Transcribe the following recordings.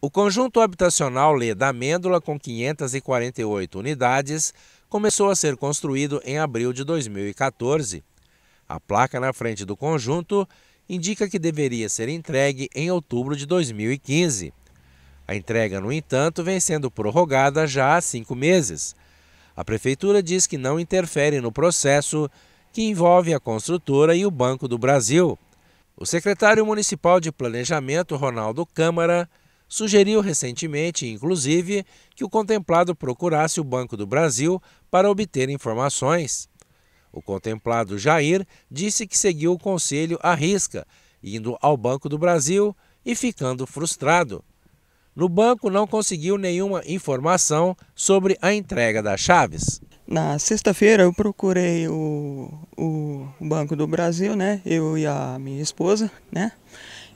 O conjunto habitacional Lê da Amêndola, com 548 unidades, começou a ser construído em abril de 2014. A placa na frente do conjunto indica que deveria ser entregue em outubro de 2015. A entrega, no entanto, vem sendo prorrogada já há cinco meses. A Prefeitura diz que não interfere no processo que envolve a construtora e o Banco do Brasil. O secretário municipal de Planejamento, Ronaldo Câmara, sugeriu recentemente, inclusive, que o contemplado procurasse o Banco do Brasil para obter informações. O contemplado Jair disse que seguiu o conselho à risca, indo ao Banco do Brasil e ficando frustrado. No banco não conseguiu nenhuma informação sobre a entrega das chaves. Na sexta-feira eu procurei o, o Banco do Brasil, né? Eu e a minha esposa, né?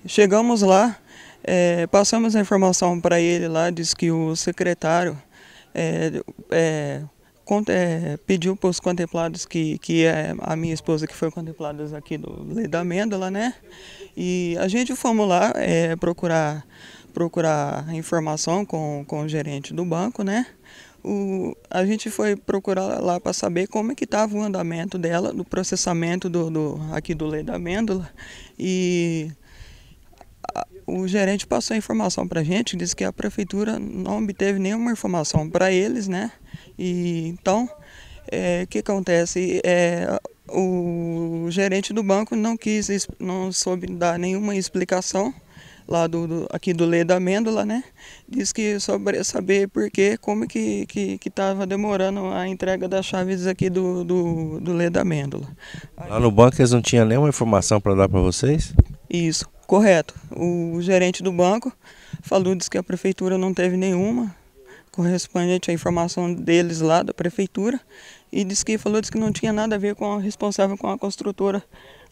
Chegamos lá, é, passamos a informação para ele lá, diz que o secretário é, é, é pediu para os contemplados, que, que é a minha esposa que foi contemplada aqui do Lei da Amêndola, né? E a gente fomos lá é, procurar, procurar informação com, com o gerente do banco, né? O, a gente foi procurar lá para saber como é que estava o andamento dela, do processamento do, do, aqui do Lei da Amêndola. E o gerente passou a informação para a gente, disse que a prefeitura não obteve nenhuma informação para eles, né? E então, é, o que acontece? É, o gerente do banco não quis, não soube dar nenhuma explicação lá do, do aqui do Lei da Amêndola, né? Diz que só saber por que, como que que estava demorando a entrega das chaves aqui do, do, do Lei da Amêndola. Lá no banco eles não tinham nenhuma informação para dar para vocês? Isso correto. O gerente do banco falou diz que a prefeitura não teve nenhuma correspondente à informação deles lá da prefeitura e disse que falou diz que não tinha nada a ver com a responsável com a construtora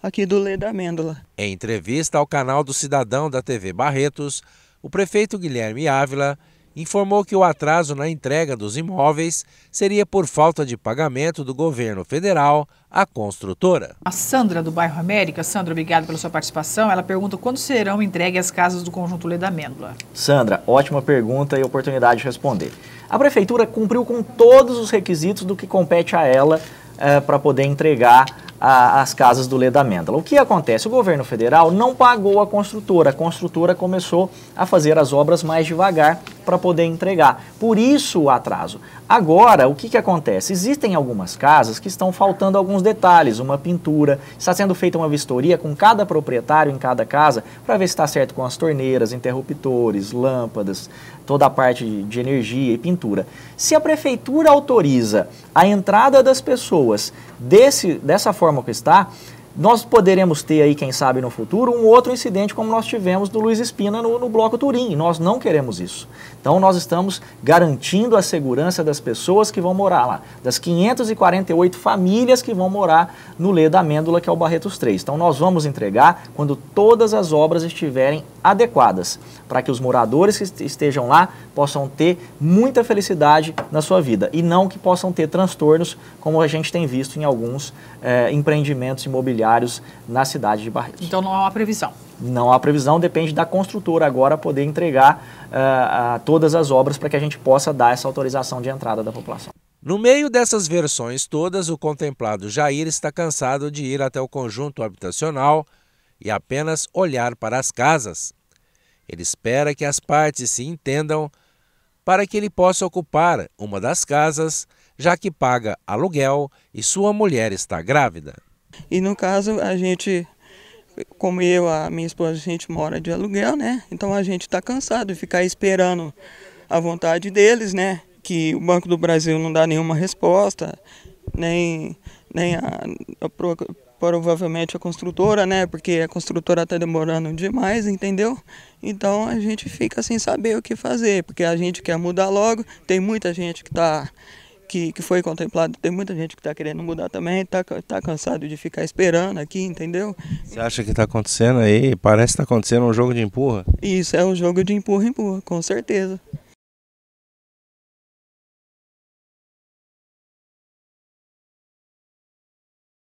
aqui do Lei da Amêndola. Em entrevista ao canal do Cidadão da TV Barretos, o prefeito Guilherme Ávila informou que o atraso na entrega dos imóveis seria por falta de pagamento do governo federal à construtora. A Sandra, do bairro América. Sandra, obrigado pela sua participação. Ela pergunta quando serão entregues as casas do conjunto Leda Mêndola. Sandra, ótima pergunta e oportunidade de responder. A prefeitura cumpriu com todos os requisitos do que compete a ela uh, eh, para poder entregar a, as casas do Leda Amêndola. O que acontece? O governo federal não pagou a construtora. A construtora começou a fazer as obras mais devagar para poder entregar. Por isso o atraso. Agora, o que, que acontece? Existem algumas casas que estão faltando alguns detalhes, uma pintura, está sendo feita uma vistoria com cada proprietário em cada casa para ver se está certo com as torneiras, interruptores, lâmpadas, toda a parte de energia e pintura. Se a prefeitura autoriza a entrada das pessoas, pessoas. Desse, dessa forma que está, nós poderemos ter aí, quem sabe no futuro, um outro incidente como nós tivemos do Luiz Espina no, no Bloco Turim. Nós não queremos isso. Então nós estamos garantindo a segurança das pessoas que vão morar lá, das 548 famílias que vão morar no Lê da Amêndola, que é o Barretos 3. Então nós vamos entregar quando todas as obras estiverem adequadas, para que os moradores que estejam lá possam ter muita felicidade na sua vida e não que possam ter transtornos, como a gente tem visto em alguns eh, empreendimentos imobiliários na cidade de Barretos. Então não há uma previsão. Não há previsão, depende da construtora agora poder entregar uh, uh, todas as obras para que a gente possa dar essa autorização de entrada da população. No meio dessas versões todas, o contemplado Jair está cansado de ir até o conjunto habitacional e apenas olhar para as casas. Ele espera que as partes se entendam para que ele possa ocupar uma das casas, já que paga aluguel e sua mulher está grávida. E no caso, a gente, como eu, a minha esposa, a gente mora de aluguel, né? Então a gente está cansado de ficar esperando a vontade deles, né? Que o Banco do Brasil não dá nenhuma resposta, nem, nem a, a provavelmente a construtora, né? Porque a construtora tá demorando demais, entendeu? Então a gente fica sem saber o que fazer, porque a gente quer mudar logo, tem muita gente que tá que, que foi contemplado, tem muita gente que está querendo mudar também, está tá cansado de ficar esperando aqui, entendeu? Você acha que está acontecendo aí? Parece que está acontecendo um jogo de empurra. Isso, é um jogo de empurra-empurra, com certeza.